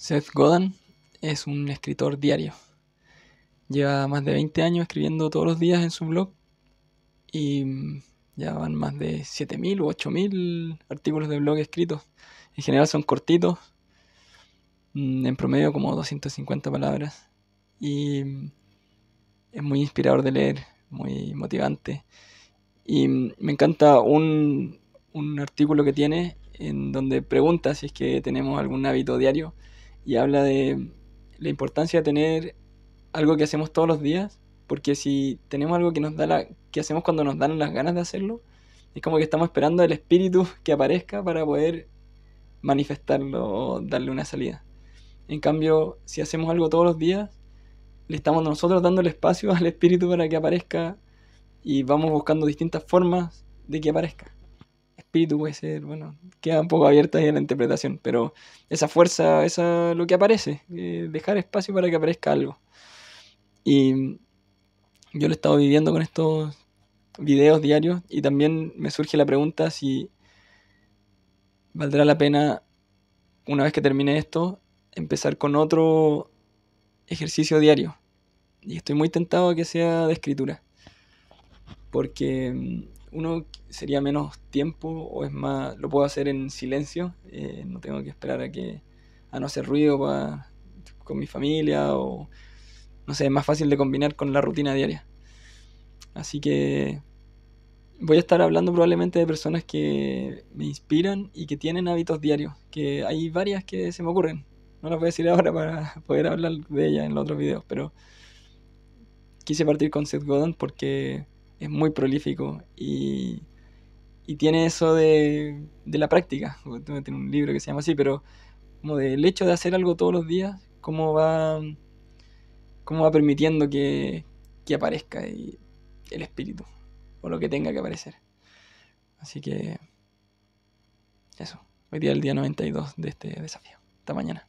Seth Godin es un escritor diario. Lleva más de 20 años escribiendo todos los días en su blog y mm, ya van más de 7.000 u 8.000 artículos de blog escritos. En general son cortitos, mm, en promedio como 250 palabras. Y mm, es muy inspirador de leer, muy motivante. Y me encanta un, un artículo que tiene en donde pregunta si es que tenemos algún hábito diario y habla de la importancia de tener algo que hacemos todos los días, porque si tenemos algo que nos da la, que hacemos cuando nos dan las ganas de hacerlo, es como que estamos esperando al espíritu que aparezca para poder manifestarlo o darle una salida. En cambio, si hacemos algo todos los días, le estamos nosotros dando el espacio al espíritu para que aparezca y vamos buscando distintas formas de que aparezca espíritu, puede ser, bueno, queda un poco abierta ahí en la interpretación, pero esa fuerza, es lo que aparece, eh, dejar espacio para que aparezca algo. Y yo lo he estado viviendo con estos videos diarios y también me surge la pregunta si valdrá la pena, una vez que termine esto, empezar con otro ejercicio diario. Y estoy muy tentado a que sea de escritura. Porque uno sería menos tiempo o es más, lo puedo hacer en silencio, eh, no tengo que esperar a que a no hacer ruido con mi familia o no sé, es más fácil de combinar con la rutina diaria. Así que voy a estar hablando probablemente de personas que me inspiran y que tienen hábitos diarios, que hay varias que se me ocurren. No las voy a decir ahora para poder hablar de ellas en los otros videos, pero quise partir con Seth Godin porque es muy prolífico y, y tiene eso de, la práctica. Tiene un libro que se llama así, pero como del hecho de hacer algo todos los días, cómo va, va permitiendo que, aparezca el espíritu o lo que tenga que aparecer. Así que eso, hoy día el día 92 de este desafío. esta mañana.